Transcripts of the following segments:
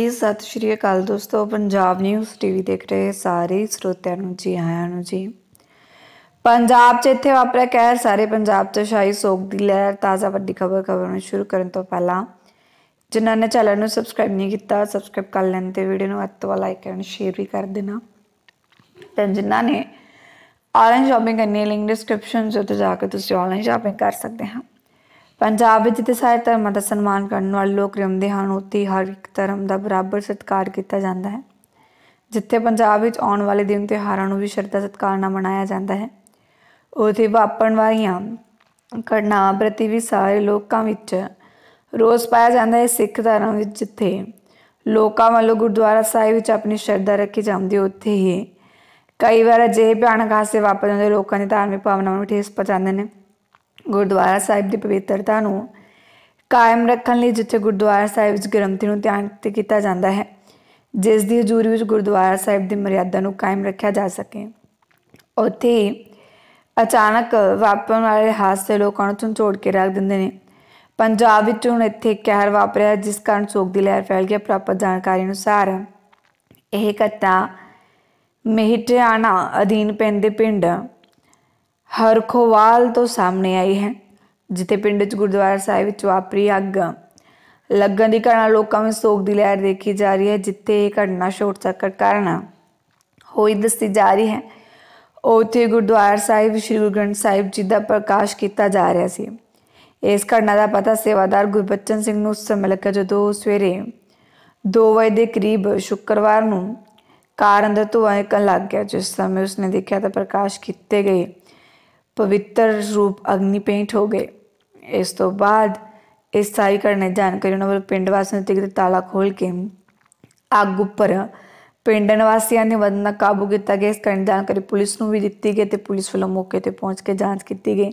ਜੀ ਸਤਿ ਸ਼੍ਰੀ ਅਕਾਲ ਦੋਸਤੋ ਪੰਜਾਬ ਨਿਊਜ਼ ਟੀਵੀ ਦੇਖ ਰਹੇ ਸਾਰੇ ਸਰੋਤਿਆਂ ਨੂੰ ਜੀ ਆਇਆਂ ਨੂੰ ਜੀ ਪੰਜਾਬ 'ਚ ਇੱਥੇ ਵਾਪਰਿਆ ਕਹਿਰ ਸਾਰੇ ਪੰਜਾਬ 'ਚ ਸ਼ਾਹੀ ਸੋਗ ਦੀ ਲਹਿਰ ਤਾਜ਼ਾ ਵੱਡੀ ਖਬਰ ਖਬਰ ਨੂੰ ਸ਼ੁਰੂ ਕਰਨ ਤੋਂ ਪਹਿਲਾਂ ਜਿਨ੍ਹਾਂ ਨੇ ਚੈਨਲ ਨੂੰ ਸਬਸਕ੍ਰਾਈਬ ਨਹੀਂ ਕੀਤਾ ਸਬਸਕ੍ਰਾਈਬ ਕਰ ਲੈਣ ਤੇ ਵੀਡੀਓ ਨੂੰ ਅੱਤਵਾ ਲਾਈਕ ਐਂਡ ਸ਼ੇਅਰ ਵੀ ਕਰ ਦੇਣਾ ਤੇ ਜਿਨ੍ਹਾਂ ਨੇ ਆਨਲਾਈਨ ਸ਼ਾਪਿੰਗ ਕਰਨੀ ਹੈ ਲਿੰਕ ਡਿਸਕ੍ਰਿਪਸ਼ਨ 'ਚ ਉੱਤੇ ਜਾ ਕੇ ਤੁਸੀਂ ਆਨਲਾਈਨ ਸ਼ਾਪਿੰਗ ਕਰ ਸਕਦੇ ਹੋ ਪੰਜਾਬ ਵਿੱਚ ਜਿੱਥੇ ਸਾਰੇ ਧਰਮਾਂ ਦਾ ਸਨਮਾਨ ਕਰਨ ਵਾਲੇ ਲੋਕ ਰਹਿੰਦੇ ਹਨ ਉੱਥੇ ਹਰ ਇੱਕ ਧਰਮ ਦਾ ਬਰਾਬਰ ਸਤਿਕਾਰ ਕੀਤਾ ਜਾਂਦਾ ਹੈ ਜਿੱਥੇ ਪੰਜਾਬ ਵਿੱਚ ਆਉਣ ਵਾਲੇ ਦਿਨ ਤਿਉਹਾਰਾਂ ਨੂੰ ਵੀ ਸ਼ਰਧਾ ਸਤਿਕਾਰ ਨਾਲ ਮਨਾਇਆ ਜਾਂਦਾ ਹੈ ਉੱਥੇ ਵਾਪਣ ਵਾਲੀਆਂ ਕਰਨਾ ਪ੍ਰਤੀ ਵੀ ਸਾਰੇ ਲੋਕਾਂ ਵਿੱਚ ਰੋਸ ਪਾਇਆ ਜਾਂਦਾ ਹੈ ਸਿੱਖ ਧਰਮ ਵਿੱਚ ਜਿੱਥੇ ਲੋਕਾਂ ਵੱਲੋਂ ਗੁਰਦੁਆਰਾ ਸਾਹਿਬ ਵਿੱਚ ਆਪਣੀ ਸ਼ਰਧਾ ਰੱਖੀ ਜਾਂਦੀ ਉੱਥੇ ਹੀ ਕਈ ਵਾਰ ਜੇ ਭਿਆਨਕ ਹਾਸੇ ਵਾਪਰ ਜਾਂਦੇ ਲੋਕਾਂ ਦੀ ਧਾਰਮਿਕ ਭਾਵਨਾਵਾਂ ਨੂੰ ਠੇਸ ਪਹੁੰਚਾਉਂਦੇ ਨੇ ਗੁਰਦੁਆਰਾ ਸਾਹਿਬ ਦੀ ਪਵਿੱਤਰਤਾ ਨੂੰ ਕਾਇਮ ਰੱਖਣ ਲਈ ਜਿੱਥੇ ਗੁਰਦੁਆਰਾ ਸਾਹਿਬ ਵਿੱਚ ਗ੍ਰੰਥੀ ਨੂੰ ਧਿਆਨ ਤੇ ਕੀਤਾ ਜਾਂਦਾ ਹੈ ਜਿਸ ਦੀ ਹਜ਼ੂਰੀ ਵਿੱਚ ਗੁਰਦੁਆਰਾ ਸਾਹਿਬ ਦੀ ਮਰਿਆਦਾ ਨੂੰ ਕਾਇਮ ਰੱਖਿਆ ਜਾ ਸਕੇ ਉੱਥੇ ਅਚਾਨਕ ਵਾਪਰਨ ਵਾਲੇ ਹਾਦਸੇ ਲੋਕਾਂ ਨੂੰ ਛੋੜ ਕੇ ਰੱਖ ਦਿੰਦੇ ਨੇ ਪੰਜਾਬ ਵਿੱਚ ਹੁਣ ਇੱਥੇ ਕਹਿਰ ਵਾਪਰਿਆ ਜਿਸ ਕਾਰਨ ਸੋਗ ਦੀ ਲਹਿਰ ਫੈਲ ਗਈ ਪ੍ਰਾਪਤ ਜਾਣਕਾਰੀ ਅਨੁਸਾਰ ਇਹ ਘਟਨਾ ਮਹਿਟਿਆਣਾ ਅਧੀਨ ਪਿੰਡ ਦੇ ਪਿੰਡ ਹਰਖੋਵਾਲ ਤੋਂ ਸਾਹਮਣੇ ਆਈ ਹੈ ਜਿੱਥੇ ਪਿੰਡ ਚ ਗੁਰਦੁਆਰਾ ਸਾਹਿਬ ਵਿੱਚ ਵਾਪਰੀ ਅੱਗ ਲੱਗਣ ਦੀ ਘਟਨਾ ਲੋਕਾਂ ਵਿੱਚ ਸੋਗ ਦੀ ਲਹਿਰ ਦੇਖੀ ਜਾ ਰਹੀ ਹੈ ਜਿੱਥੇ ਇਹ ਘਟਨਾ ਸ਼ੋਰ ਚੱਕਰ ਕਾਰਨ ਹੋਈ ਦੱਸੀ ਜਾ ਰਹੀ ਹੈ ਉਥੇ ਗੁਰਦੁਆਰਾ ਸਾਹਿਬ ਸ੍ਰੀ ਗੁਰੂ ਗ੍ਰੰਥ ਸਾਹਿਬ ਜੀ ਦਾ ਪ੍ਰਕਾਸ਼ ਕੀਤਾ ਜਾ ਰਿਹਾ ਸੀ ਇਸ ਘਟਨਾ ਦਾ ਪਤਾ ਸੇਵਾਦਾਰ ਗੁਰਬਚਨ ਸਿੰਘ ਨੂੰ ਉਸ ਸਮੇਂ ਲੱਗਾ ਜਦੋਂ ਸਵੇਰੇ 2 ਵਜੇ ਦੇ ਕਰੀਬ ਸ਼ੁੱਕਰਵਾਰ ਨੂੰ ਕਾਰ ਅੰਦਰ ਧੂਆਂ ਲੱਗ ਗਿਆ ਜਿਸ ਸਮੇਂ ਉਸਨੇ ਦੇਖਿਆ ਤਾਂ ਪ੍ਰਕਾਸ਼ ਕੀਤੇ ਗਏ ਪਵਿੱਤਰ ਰੂਪ ਅਗਨੀ ਪੇਂਟ ਹੋ ਗਏ ਇਸ ਤੋਂ ਬਾਅਦ ਇਸ ਸਾਈ ਕਰਨੇ ਜਾਣਕਾਰੀ ਉਹਨਾਂ ਵੱਲ ਪਿੰਡ ਵਾਸੀਆਂ ਤੇ ਤਾਲਾ ਖੋਲ ਕੇ ਅੱਗ ਉੱਪਰ ਪਿੰਡ ਨਿਵਾਸੀਆਂ ਨੇ ਵੰਦਨਾ ਕਾਬੂ ਕੀਤਾ ਗਿਆ ਇਸ ਕਰਨ ਜਾਣਕਾਰੀ ਪੁਲਿਸ ਨੂੰ ਵੀ ਦਿੱਤੀ ਗਈ ਤੇ ਪੁਲਿਸ ਵੱਲੋਂ ਮੌਕੇ ਤੇ ਪਹੁੰਚ ਕੇ ਜਾਂਚ ਕੀਤੀ ਗਈ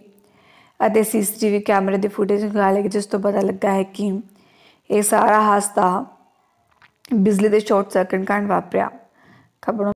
ਅਤੇ ਸੀਸੀਟੀਵੀ ਕੈਮਰੇ ਦੇ ਫੁਟੇਜ ਨਿਕਾਲੀ ਗਈ ਜਿਸ ਤੋਂ ਪਤਾ ਲੱਗਾ ਹੈ ਕਿ ਇਹ ਸਾਰਾ ਹਾਸਤਾ ਬਿਜਲੀ ਦੇ ਸ਼ਾਰਟ ਸਰਕਟ ਕਾਰਨ ਵਾਪਰਿਆ ਖਬਰ